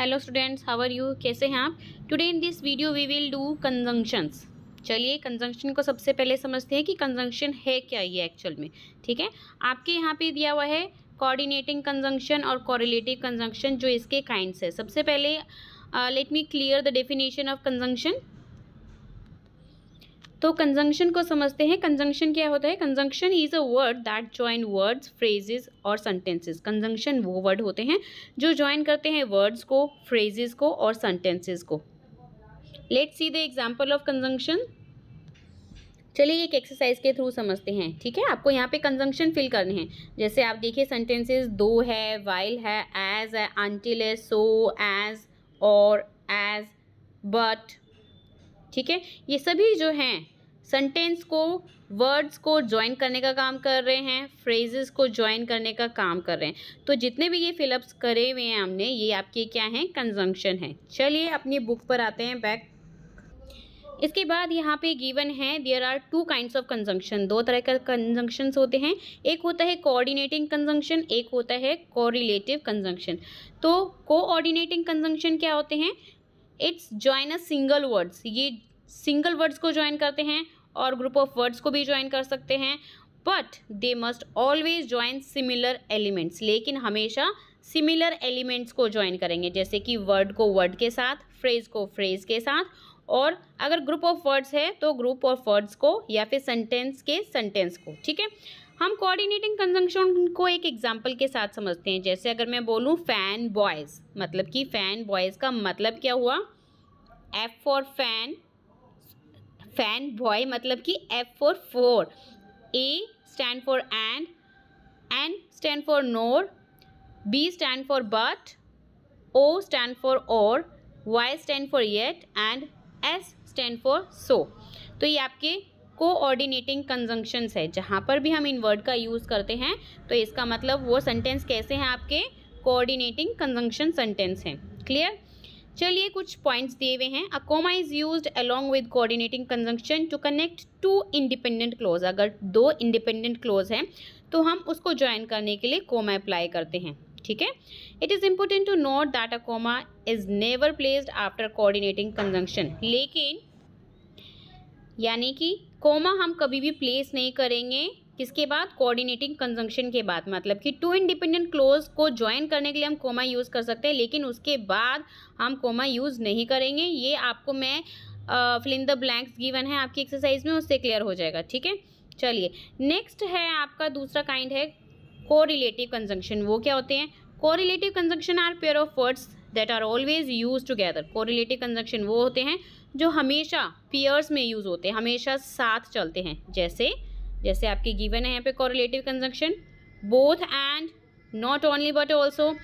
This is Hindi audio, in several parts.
Hello students how are you कैसे हैं आप today in this video we will do conjunctions चलिए कंजंक्शन को सबसे पहले समझते हैं कि कंजंक्शन है क्या ये एक्चुअल में ठीक है आपके यहाँ पे दिया हुआ है कोऑर्डिनेटिंग कंजंक्शन और कॉरिलेटिव कंजंक्शन जो इसके काइंड्स है सबसे पहले let me clear the definition of conjunction तो कंजंक्शन को समझते हैं कंजंक्शन क्या होता है conjunction is a word that join words phrases और सेंटेंसेस कंजंक्शन वो वर्ड होते हैं जो ज्वाइन करते हैं वर्ड्स को फ्रेजेस को और सेंटेंसेस को let see the example of conjunction चलिए एक एक्सरसाइज के थ्रू समझते हैं ठीक है आपको यहाँ पे कंजंक्शन फिल करने हैं जैसे आप देखिए सेंटेंसेस दो है वाइल है एज है आंटिल है सो एज और एज बट ठीक है ये सभी जो हैं सेंटेंस को वर्ड्स को ज्वाइन करने का काम कर रहे हैं फ्रेजेस को ज्वाइन करने का काम कर रहे हैं तो जितने भी ये फिलअप्स करे हुए हैं हमने ये आपके क्या हैं कंजंक्शन है चलिए अपनी बुक पर आते हैं बैक इसके बाद यहाँ पे गिवन है there are two kinds of conjunction दो तरह का कंजंक्शंस होते हैं एक होता है कोऑर्डिनेटिंग कंजंक्शन एक होता है कोरिलेटिव कंजंक्शन तो कोऑर्डिनेटिंग कंजंक्शन क्या होते हैं it's join a single words ये सिंगल वर्ड्स को ज्वाइन करते हैं और ग्रुप ऑफ वर्ड्स को भी ज्वाइन कर सकते हैं but they must always join similar elements लेकिन हमेशा सिमिलर एलिमेंट्स को ज्वाइन करेंगे जैसे कि वर्ड को वर्ड के साथ फ्रेज को फ्रेज के साथ और अगर ग्रुप ऑफ वर्ड्स है तो ग्रुप ऑफ वर्ड्स को या फिर सेंटेंस के सेंटेंस को ठीक है हम कोऑर्डिनेटिंग कंजंक्शन को एक एग्जाम्पल के साथ समझते हैं जैसे अगर मैं बोलूँ फ़ैन बॉयज़ मतलब कि फ़ैन बॉयज़ का मतलब क्या हुआ F for fan fan boy मतलब कि F for for A stand for and N stand for nor B stand for but O stand for or Y stand for yet and S stand for so तो ये आपके कोऑर्डिनेटिंग कंजंक्शंस है जहाँ पर भी हम इन वर्ड का यूज़ करते हैं तो इसका मतलब वो सेंटेंस कैसे हैं आपके कोऑर्डिनेटिंग कंजंक्शन सेंटेंस हैं क्लियर चलिए कुछ पॉइंट्स दिए हुए हैं a comma is use along with coordinating conjunction to connect two independent clause अगर दो इंडिपेंडेंट क्लोज हैं तो हम उसको ज्वाइन करने के लिए कोमा अप्लाई करते हैं ठीक है it is important to note that a comma is never placed after coordinating conjunction लेकिन यानी कि कोमा हम कभी भी प्लेस नहीं करेंगे किसके बाद कोऑर्डिनेटिंग कंजंक्शन के बाद मतलब कि टू इंडिपेंडेंट क्लोज को ज्वाइन करने के लिए हम कोमा यूज़ कर सकते हैं लेकिन उसके बाद हम कोमा यूज़ नहीं करेंगे ये आपको मैं फिलिंग द ब्लैंक्स गिवन है आपकी एक्सरसाइज में उससे क्लियर हो जाएगा ठीक है चलिए नेक्स्ट है आपका दूसरा काइंड है कोरिलेटिव कंजंक्शन वो क्या होते हैं correlative conjunction are pair of words that are always use together correlative conjunction वो होते हैं जो हमेशा पेयर्स में यूज होते हैं हमेशा साथ चलते हैं जैसे जैसे आपके गिवन है यहाँ पे correlative conjunction both and not only but also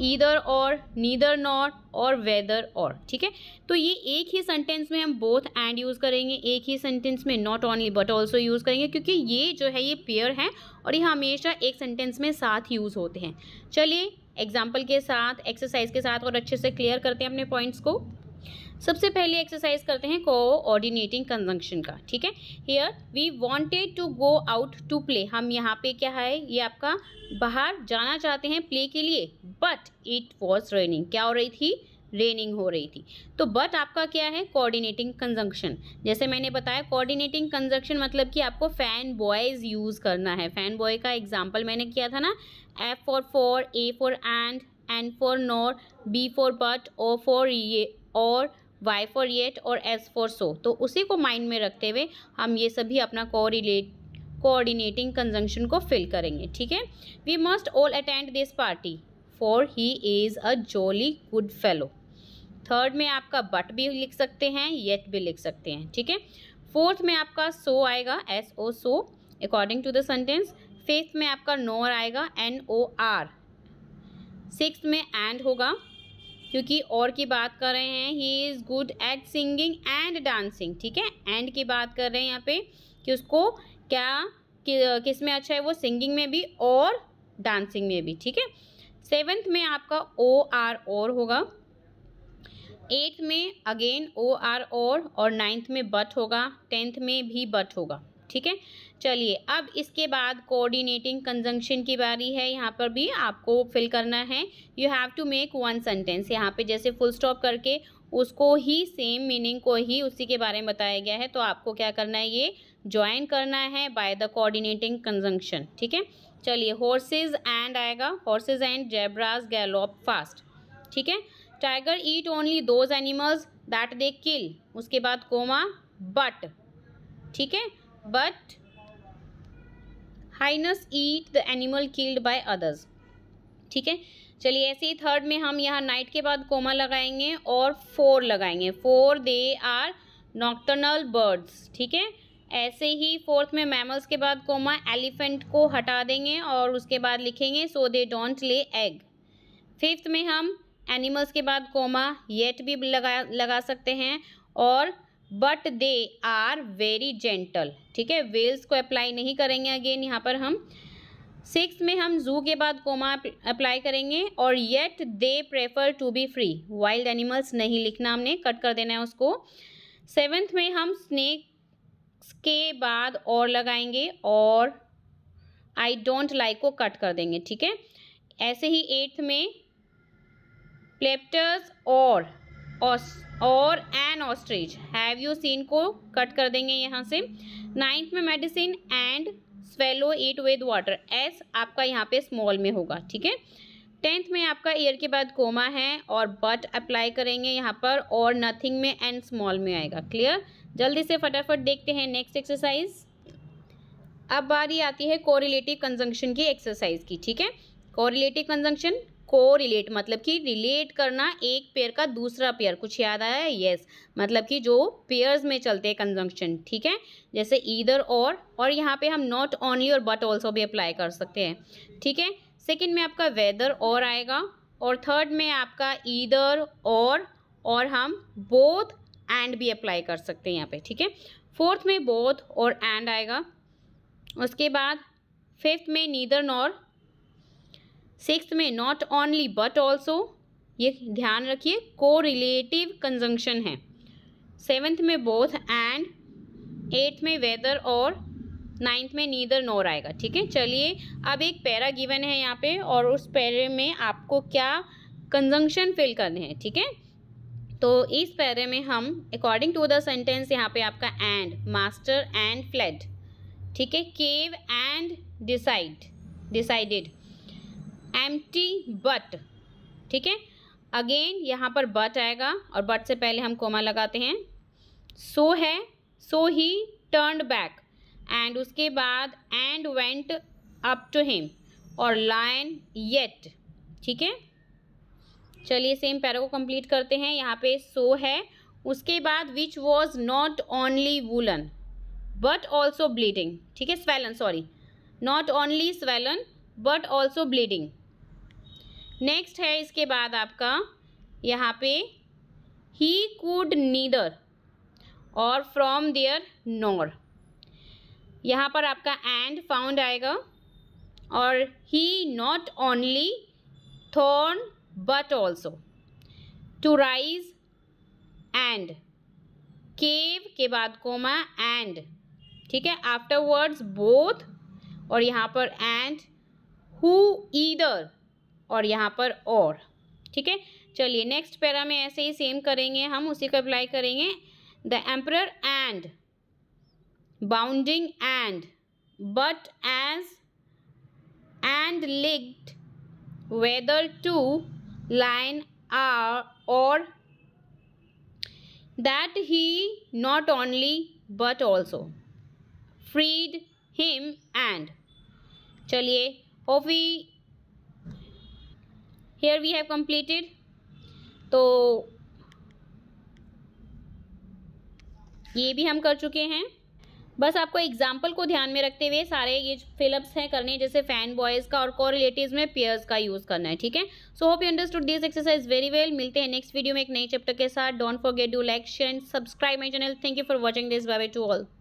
either or neither not or whether or ठीक है तो ये एक ही सेंटेंस में हम बोथ एंड यूज़ करेंगे एक ही सेंटेंस में not only but also use करेंगे क्योंकि ये जो है ये पेयर हैं और ये हमेशा एक सेंटेंस में साथ यूज़ होते हैं चलिए एग्जाम्पल के साथ एक्सरसाइज के साथ और अच्छे से क्लियर करते हैं अपने पॉइंट्स को सबसे पहले एक्सरसाइज करते हैं कोऑर्डिनेटिंग कंजंक्शन का ठीक है here we wanted to go out to play हम यहाँ पे क्या है ये आपका बाहर जाना चाहते हैं प्ले के लिए बट इट वॉज रेनिंग क्या हो रही थी रेनिंग हो रही थी तो बट आपका क्या है कोऑर्डिनेटिंग कंजंक्शन जैसे मैंने बताया कोऑर्डिनेटिंग कंजंक्शन मतलब कि आपको फैन बॉयज़ यूज़ करना है फैन बॉय का एग्जाम्पल मैंने किया था ना F for for A for and N for nor B for but O for ये और वाई फॉर येट और एस फॉर सो तो उसी को माइंड में रखते हुए हम ये सभी अपना कोरिलेट कोऑर्डिनेटिंग कंजंक्शन को फिल करेंगे ठीक है we must all attend this party for he is a jolly good fellow third में आपका बट भी लिख सकते हैं येट भी लिख सकते हैं ठीक है फोर्थ में आपका सो आएगा S O so according to the sentence fifth में आपका नोर आएगा एन ओ आर सिक्स में एंड होगा क्योंकि और की बात कर रहे हैं he is good at singing and dancing ठीक है एंड की बात कर रहे हैं यहाँ पे कि उसको क्या कि, किस में अच्छा है वो सिंगिंग में भी और डांसिंग में भी ठीक है सेवन्थ में आपका ओ आर और होगा एट्थ में अगेन ओ आर और और नाइन्थ में बट होगा टेंथ में भी बट होगा ठीक है चलिए अब इसके बाद कोऑर्डिनेटिंग कंजंक्शन की बारी है यहाँ पर भी आपको फिल करना है you have to make one sentence यहाँ पे जैसे फुल स्टॉप करके उसको ही सेम मीनिंग को ही उसी के बारे में बताया गया है तो आपको क्या करना है ये ज्वाइन करना है बाय द कोऑर्डिनेटिंग कंजंक्शन ठीक है चलिए हॉर्सेज एंड आएगा horses and zebras gallop fast ठीक है tiger eat only those animals that they kill उसके बाद कोमा बट ठीक है but hyenas eat the animal killed by others ठीक है चलिए ऐसे ही थर्ड में हम यहाँ नाइट के बाद कोमा लगाएंगे और फोर लगाएंगे for they are nocturnal birds ठीक है ऐसे ही फोर्थ में मैमल्स के बाद कोमा एलिफेंट को हटा देंगे और उसके बाद लिखेंगे so they don't lay egg fifth में हम एनिमल्स के बाद कोमा येट भी लगा लगा सकते हैं और but they are very gentle ठीक है वेल्स को अप्लाई नहीं करेंगे अगेन यहाँ पर हम सिक्स में हम जू के बाद कोमा अप्लाई करेंगे और yet they prefer to be free wild animals नहीं लिखना हमने कट कर देना है उसको सेवन्थ में हम स्नेक्स के बाद और लगाएंगे और आई डोंट लाइक को कट कर देंगे ठीक है ऐसे ही एट्थ में प्लेप्टर्स और और an ostrich have you seen को कट कर देंगे यहाँ से नाइन्थ में medicine and swallow it with water as आपका यहाँ पे स्मॉल में होगा ठीक है टेंथ में आपका ईयर के बाद कोमा है और बट अप्लाई करेंगे यहाँ पर और नथिंग में एंड स्मॉल में आएगा क्लियर जल्दी से फटाफट देखते हैं नेक्स्ट एक्सरसाइज अब बारी आती है कोरिलेटिव कंजंक्शन की एक्सरसाइज की ठीक है कोरिलेटिव कंजंक्शन को रिलेट मतलब कि रिलेट करना एक पेयर का दूसरा पेयर कुछ याद आया येस मतलब कि जो पेयर्स में चलते हैं कंजंक्शन ठीक है जैसे ईदर और और यहाँ पे हम नॉट ओनली और बट ऑल्सो भी अप्लाई कर सकते हैं ठीक है सेकेंड में आपका वेदर और आएगा और थर्ड में आपका ईदर और और हम बोथ एंड भी अप्लाई कर सकते हैं यहाँ पे ठीक है फोर्थ में बोथ और एंड आएगा उसके बाद फिफ्थ में नीदर नॉर सिक्स में नॉट ओनली बट ऑल्सो ये ध्यान रखिए को रिलेटिव कंजंक्शन है सेवन्थ में बोथ एंड एट्थ में वेदर और नाइन्थ में नीदर नोर आएगा ठीक है चलिए अब एक पैरा गिवन है यहाँ पे और उस पैरे में आपको क्या कंजंक्शन फिल करने हैं ठीक है थीके? तो इस पैरे में हम अकॉर्डिंग टू द सेंटेंस यहाँ पे आपका एंड मास्टर एंड फ्लैड ठीक है cave and decide decided empty but ठीक है अगेन यहाँ पर बट आएगा और बट से पहले हम कोमा लगाते हैं सो so है so he turn back and उसके बाद and went up to him और लाइन येट ठीक है चलिए सेम पैरों को कंप्लीट करते हैं यहाँ पे सो so है उसके बाद which was not only woolen but also bleeding ठीक है swollen sorry not only swollen but also bleeding next है इसके बाद आपका यहाँ पे ही कूड नीदर और फ्रॉम देयर नोर यहाँ पर आपका एंड फाउंड आएगा और he not only thorn but also to rise and cave के बाद कोमा एंड ठीक है आफ्टर वर्ड्स बोथ और यहाँ पर एंड हु ईदर और यहाँ पर और ठीक है चलिए नेक्स्ट पैरा में ऐसे ही सेम करेंगे हम उसी को अप्लाई करेंगे the emperor and bounding and but as and licked whether to line are और that he not only but also freed him and चलिए ओफी हेयर वी हैव कम्प्लीटेड तो ये भी हम कर चुके हैं बस आपको एग्जाम्पल को ध्यान में रखते हुए सारे ये फिलअप्स हैं करने जैसे फैन बॉयज का और कॉरिलेटिव में पेयर्स का यूज़ करना है ठीक है so hope you understood this exercise very well मिलते हैं नेक्स्ट वीडियो में एक नए चैप्टर के साथ don't forget do like share and subscribe my channel thank you for watching this bye to all